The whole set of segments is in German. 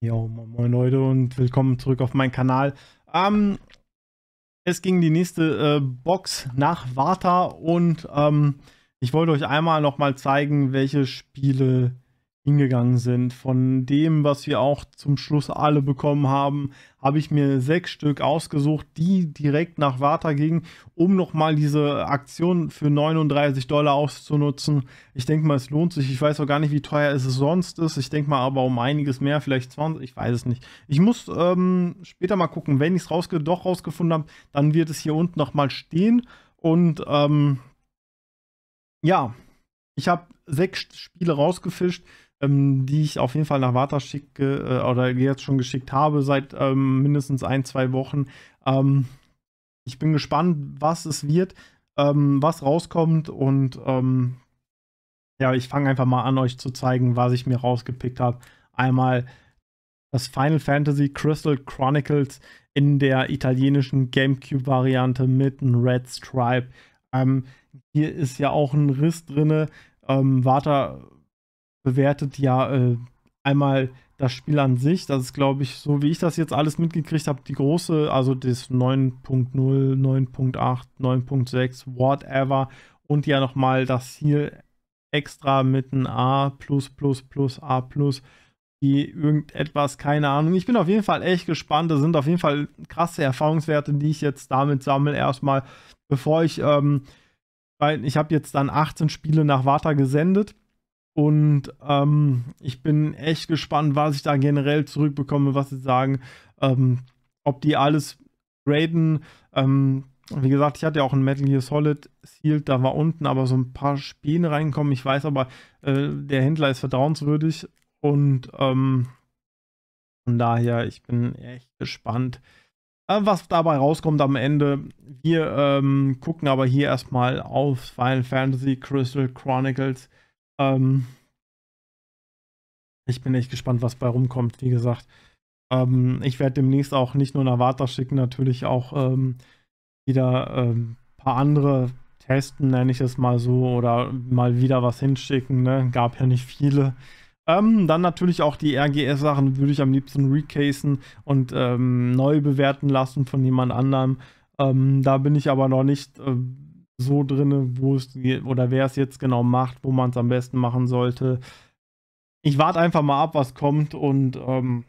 Jo, moin, moin Leute und willkommen zurück auf meinen Kanal. Ähm, es ging die nächste äh, Box nach Warta und ähm, ich wollte euch einmal nochmal zeigen, welche Spiele hingegangen sind. Von dem, was wir auch zum Schluss alle bekommen haben, habe ich mir sechs Stück ausgesucht, die direkt nach Warta gingen, um nochmal diese Aktion für 39 Dollar auszunutzen. Ich denke mal, es lohnt sich. Ich weiß auch gar nicht, wie teuer es sonst ist. Ich denke mal aber um einiges mehr, vielleicht 20, ich weiß es nicht. Ich muss ähm, später mal gucken, wenn ich es rausge doch rausgefunden habe, dann wird es hier unten nochmal stehen. Und ähm, ja, ich habe sechs Spiele rausgefischt ähm, die ich auf jeden Fall nach Warta schicke äh, oder jetzt schon geschickt habe seit ähm, mindestens ein, zwei Wochen. Ähm, ich bin gespannt, was es wird, ähm, was rauskommt und ähm, ja, ich fange einfach mal an, euch zu zeigen, was ich mir rausgepickt habe. Einmal das Final Fantasy Crystal Chronicles in der italienischen GameCube-Variante mit einem Red Stripe. Ähm, hier ist ja auch ein Riss drin. Ähm, Vata bewertet ja äh, einmal das Spiel an sich. Das ist, glaube ich, so wie ich das jetzt alles mitgekriegt habe, die große, also das 9.0, 9.8, 9.6, whatever. Und ja nochmal das hier extra mit einem A, plus, A, die irgendetwas, keine Ahnung. Ich bin auf jeden Fall echt gespannt. Das sind auf jeden Fall krasse Erfahrungswerte, die ich jetzt damit sammle. Erstmal, bevor ich, ähm, weil ich habe jetzt dann 18 Spiele nach Warta gesendet. Und ähm, ich bin echt gespannt, was ich da generell zurückbekomme, was sie sagen, ähm, ob die alles graden. Ähm, wie gesagt, ich hatte ja auch ein Metal Gear Solid Sealed, da war unten aber so ein paar Späne reinkommen. Ich weiß aber, äh, der Händler ist vertrauenswürdig und ähm, von daher, ich bin echt gespannt, äh, was dabei rauskommt am Ende. Wir ähm, gucken aber hier erstmal auf Final Fantasy Crystal Chronicles ähm, ich bin echt gespannt, was bei rumkommt, wie gesagt. Ähm, ich werde demnächst auch nicht nur eine Avatar schicken, natürlich auch ähm, wieder ein ähm, paar andere testen, nenne ich es mal so, oder mal wieder was hinschicken. Ne? Gab ja nicht viele. Ähm, dann natürlich auch die RGS-Sachen würde ich am liebsten recasen und ähm, neu bewerten lassen von jemand anderem. Ähm, da bin ich aber noch nicht äh, so drin, wo es oder wer es jetzt genau macht, wo man es am besten machen sollte. Ich warte einfach mal ab, was kommt und ähm,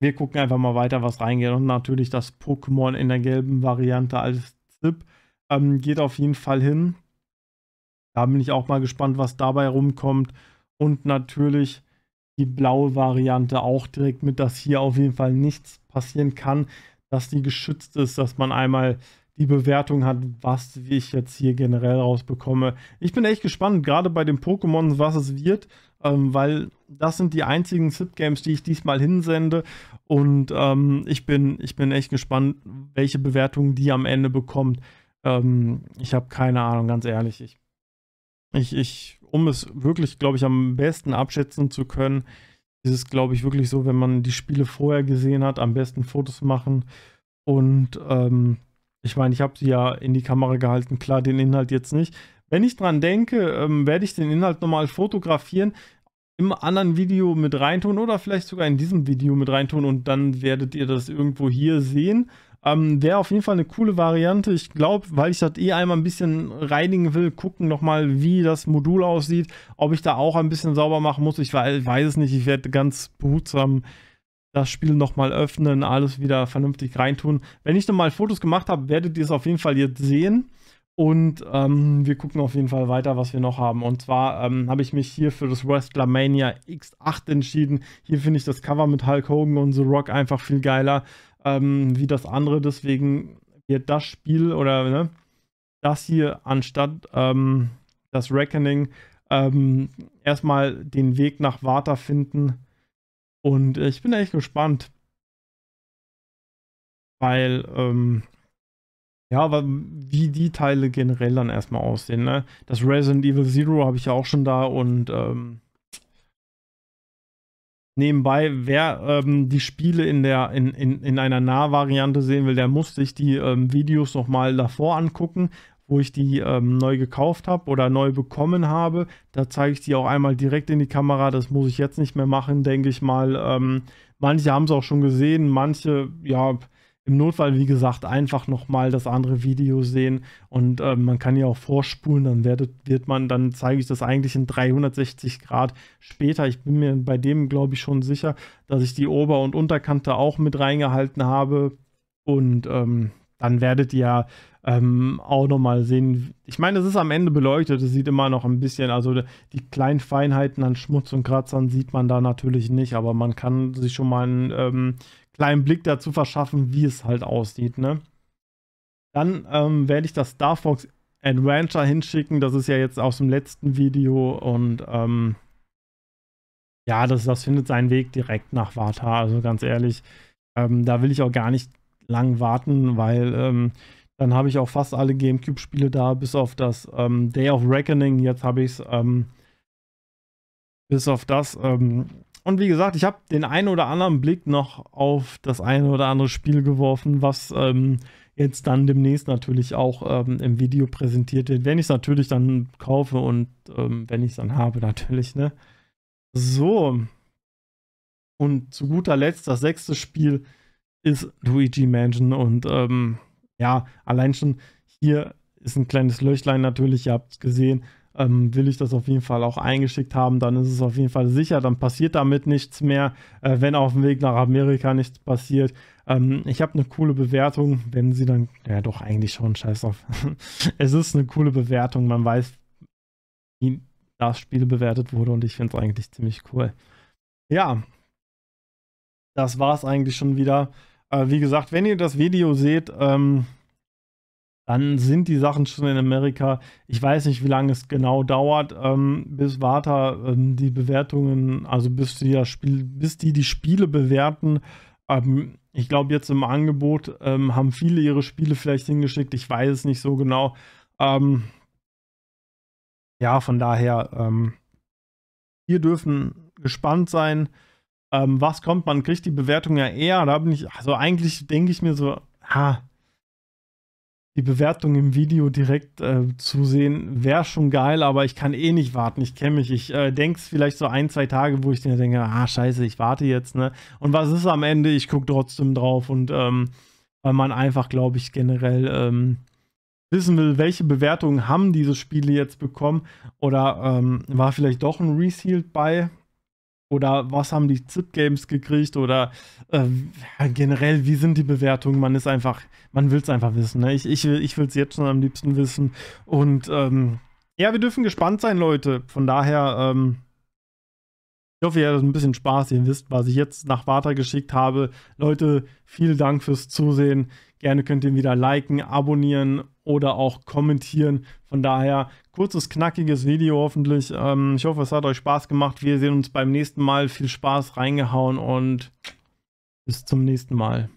wir gucken einfach mal weiter, was reingeht. Und natürlich das Pokémon in der gelben Variante als Zip ähm, geht auf jeden Fall hin. Da bin ich auch mal gespannt, was dabei rumkommt. Und natürlich die blaue Variante auch direkt mit, dass hier auf jeden Fall nichts passieren kann, dass die geschützt ist, dass man einmal die Bewertung hat, was ich jetzt hier generell rausbekomme. Ich bin echt gespannt, gerade bei den Pokémon, was es wird, ähm, weil das sind die einzigen Zip-Games, die ich diesmal hinsende. Und ähm, ich, bin, ich bin echt gespannt, welche Bewertung die am Ende bekommt. Ähm, ich habe keine Ahnung, ganz ehrlich. Ich, ich, ich um es wirklich, glaube ich, am besten abschätzen zu können, ist es, glaube ich, wirklich so, wenn man die Spiele vorher gesehen hat, am besten Fotos machen und ähm, ich meine, ich habe sie ja in die Kamera gehalten, klar, den Inhalt jetzt nicht. Wenn ich dran denke, ähm, werde ich den Inhalt nochmal fotografieren, im anderen Video mit reintun oder vielleicht sogar in diesem Video mit reintun und dann werdet ihr das irgendwo hier sehen. Ähm, Wäre auf jeden Fall eine coole Variante. Ich glaube, weil ich das eh einmal ein bisschen reinigen will, gucken nochmal, wie das Modul aussieht, ob ich da auch ein bisschen sauber machen muss. Ich weiß, weiß es nicht, ich werde ganz behutsam das Spiel nochmal öffnen, alles wieder vernünftig reintun. Wenn ich nochmal Fotos gemacht habe, werdet ihr es auf jeden Fall jetzt sehen. Und ähm, wir gucken auf jeden Fall weiter, was wir noch haben. Und zwar ähm, habe ich mich hier für das Wrestler Mania X8 entschieden. Hier finde ich das Cover mit Hulk Hogan und The Rock einfach viel geiler ähm, wie das andere. Deswegen wird das Spiel oder ne, das hier anstatt ähm, das Reckoning ähm, erstmal den Weg nach Warta finden und äh, ich bin echt gespannt. Weil, ähm, ja, aber wie die Teile generell dann erstmal aussehen, ne? Das Resident Evil Zero habe ich ja auch schon da und ähm, nebenbei, wer ähm, die Spiele in der in, in, in einer Nah-Variante sehen will, der muss sich die ähm, Videos nochmal davor angucken, wo ich die ähm, neu gekauft habe oder neu bekommen habe. Da zeige ich die auch einmal direkt in die Kamera. Das muss ich jetzt nicht mehr machen, denke ich mal. Ähm, manche haben es auch schon gesehen, manche, ja, im Notfall, wie gesagt, einfach nochmal das andere Video sehen und äh, man kann ja auch vorspulen, dann werdet, wird man, dann zeige ich das eigentlich in 360 Grad später. Ich bin mir bei dem, glaube ich, schon sicher, dass ich die Ober- und Unterkante auch mit reingehalten habe und ähm, dann werdet ihr ähm, auch nochmal sehen. Ich meine, es ist am Ende beleuchtet, es sieht immer noch ein bisschen, also die kleinen Feinheiten an Schmutz und Kratzern sieht man da natürlich nicht, aber man kann sich schon mal einen ähm, kleinen Blick dazu verschaffen, wie es halt aussieht, ne? Dann ähm, werde ich das Star Fox Adventure hinschicken, das ist ja jetzt aus dem letzten Video und ähm, ja, das, das findet seinen Weg direkt nach Vata, also ganz ehrlich, ähm, da will ich auch gar nicht lang warten, weil ähm, dann habe ich auch fast alle GameCube-Spiele da, bis auf das ähm, Day of Reckoning. Jetzt habe ich es. Ähm, bis auf das. Ähm, und wie gesagt, ich habe den einen oder anderen Blick noch auf das eine oder andere Spiel geworfen, was ähm, jetzt dann demnächst natürlich auch ähm, im Video präsentiert wird, wenn ich es natürlich dann kaufe und ähm, wenn ich es dann habe natürlich, ne? So. Und zu guter Letzt, das sechste Spiel ist Luigi Mansion und ähm, ja, allein schon hier ist ein kleines Löchlein natürlich, ihr habt es gesehen, ähm, will ich das auf jeden Fall auch eingeschickt haben, dann ist es auf jeden Fall sicher, dann passiert damit nichts mehr, äh, wenn auf dem Weg nach Amerika nichts passiert. Ähm, ich habe eine coole Bewertung, wenn sie dann, ja doch eigentlich schon, scheiß auf. es ist eine coole Bewertung, man weiß, wie das Spiel bewertet wurde und ich finde es eigentlich ziemlich cool. Ja, das war es eigentlich schon wieder. Äh, wie gesagt, wenn ihr das Video seht, ähm, dann sind die Sachen schon in Amerika. Ich weiß nicht, wie lange es genau dauert, ähm, bis Warta ähm, die Bewertungen, also bis die, das Spiel, bis die die Spiele bewerten. Ähm, ich glaube, jetzt im Angebot ähm, haben viele ihre Spiele vielleicht hingeschickt. Ich weiß es nicht so genau. Ähm, ja, von daher, ähm, wir dürfen gespannt sein ähm, was kommt, man kriegt die Bewertung ja eher. Da bin ich, also eigentlich denke ich mir so, ha, die Bewertung im Video direkt äh, zu sehen, wäre schon geil, aber ich kann eh nicht warten. Ich kenne mich. Ich äh, denke es vielleicht so ein, zwei Tage, wo ich dann denke, ah, scheiße, ich warte jetzt, ne? Und was ist am Ende? Ich gucke trotzdem drauf und ähm, weil man einfach, glaube ich, generell ähm, wissen will, welche Bewertungen haben diese Spiele jetzt bekommen oder ähm, war vielleicht doch ein Resealed bei, oder was haben die ZIP-Games gekriegt oder äh, generell, wie sind die Bewertungen? Man ist einfach, man will es einfach wissen. Ne? Ich, ich, ich will es jetzt schon am liebsten wissen. Und ähm, ja, wir dürfen gespannt sein, Leute. Von daher, ähm, ich hoffe, ihr hattet ein bisschen Spaß. Ihr wisst, was ich jetzt nach Warta geschickt habe. Leute, vielen Dank fürs Zusehen. Gerne könnt ihr wieder liken, abonnieren oder auch kommentieren. Von daher kurzes, knackiges Video hoffentlich. Ähm, ich hoffe, es hat euch Spaß gemacht. Wir sehen uns beim nächsten Mal. Viel Spaß reingehauen und bis zum nächsten Mal.